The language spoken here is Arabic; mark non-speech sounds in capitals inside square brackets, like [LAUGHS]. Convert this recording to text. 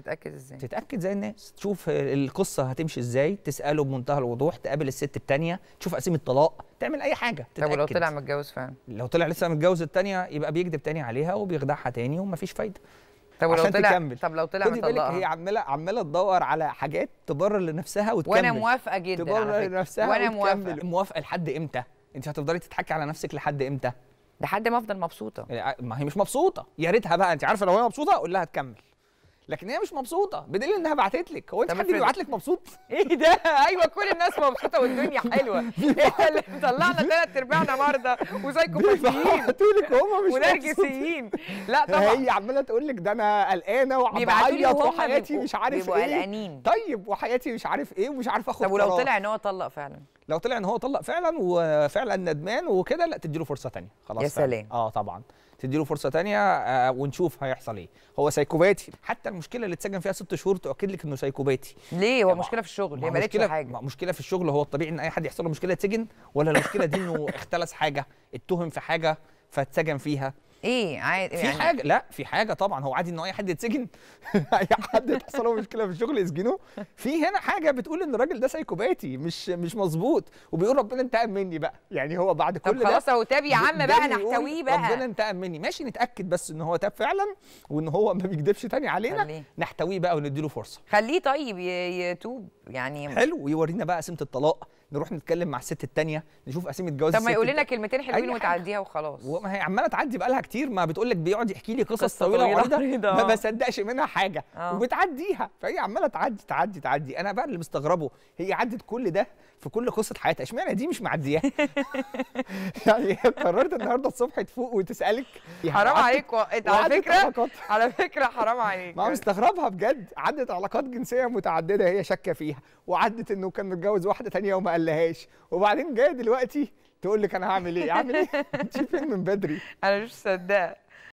تتاكد ازاي تتاكد زي الناس تشوف القصه هتمشي ازاي تساله بمنتهى الوضوح تقابل الست الثانيه تشوف قسيم الطلاق تعمل اي حاجه تتأكد. طب ولو طلع متجوز فعلا لو طلع لسه متجوز الثانيه يبقى بيكذب تاني عليها وبيخدعها تاني ومفيش فايده طب لو طلع تكمل. طب لو طلع مطلقها هي عماله عماله تدور على حاجات تبرر لنفسها وتكمل وانا موافقه جدا تبرر لنفسها وانا موافقه موافقه لحد امتى انت هتفضلي تضحكي على نفسك لحد امتى لحد ما افضل مبسوطه آه، ما هي مش مبسوطه يا ريتها بقى انت عارفه لو هي مبسوطه قول لها تكمل لكن هي مش مبسوطه بدليل انها بعتت لك هو انت حد بيبعت لك مبسوط [LAUGHS] ايه ده ايوه كل الناس مبسوطه والدنيا حلوه [LAUGHS] طلعنا اللي ثلاث ارباعنا مرضى وسايكوباتيين لك هم مش ونرجسيين لا طبعا هي عماله تقول لك ده انا قلقانه وبعيط وحياتي مش عارف ايه قلقانين طيب وحياتي مش عارف ايه ومش عارف اخد طب ولو طلع ان هو طلق فعلا لو طلع ان هو طلق فعلا وفعلا ندمان وكده لا تديله فرصه ثانيه خلاص يا سلام اه طبعا تديله فرصه ثانيه آه ونشوف هيحصل ايه هو سايكوباتي حتى المشكله اللي اتسجن فيها ست شهور تؤكد لك انه سايكوباتي ليه هو يعني مشكله في الشغل هي في حاجه مشكله في الشغل هو الطبيعي ان اي حد يحصل له مشكله يتسجن ولا المشكله دي انه اختلس حاجه اتهم في حاجه فاتسجن فيها ايه عادي في يعني... حاجه لا في حاجه طبعا هو عادي ان اي حد يتسجن [LAUGHS] اي حد تحصل له مشكله في الشغل يسجنه في هنا حاجه بتقول ان الراجل ده سايكوباتي مش مش مظبوط وبيقول ربنا انتقم مني بقى يعني هو بعد كل ده خلاص هو تاب يا عم بقى نحتويه بقى ربنا انتقم مني ماشي نتاكد بس ان هو تاب فعلا وان هو ما بيكذبش تاني علينا خليه. نحتويه بقى ونديله فرصه خليه طيب يتوب يعني حلو ويورينا بقى سمه الطلاق نروح نتكلم مع الست الثانيه نشوف اسامي جواز طب ما يقول لنا كلمتين حلوين وتعديها وخلاص وما هي عماله تعدي بقالها كتير ما بتقول لك بيقعد يحكي لي قصص طويله وعريضه ما بصدقش منها حاجه آه. وبتعديها فهي عماله تعدي تعدي تعدي انا بقى اللي مستغربه هي عدت كل ده في كل قصه حياتها اشمعنى دي مش معديه [LAUGHS] يعني قررت النهارده الصبح تفوق وتسالك يعني حرام عليك و... على فكره على فكره حرام عليك ما مستغربها بجد عدت علاقات جنسيه متعدده هي شاكه فيها وعدت انه كان متجوز واحده ثانيه وما قالهاش وبعدين جايه دلوقتي تقول لك انا هعمل ايه؟ هعمل ايه؟ انت [LAUGHS] فين من بدري؟ انا مش مصدقه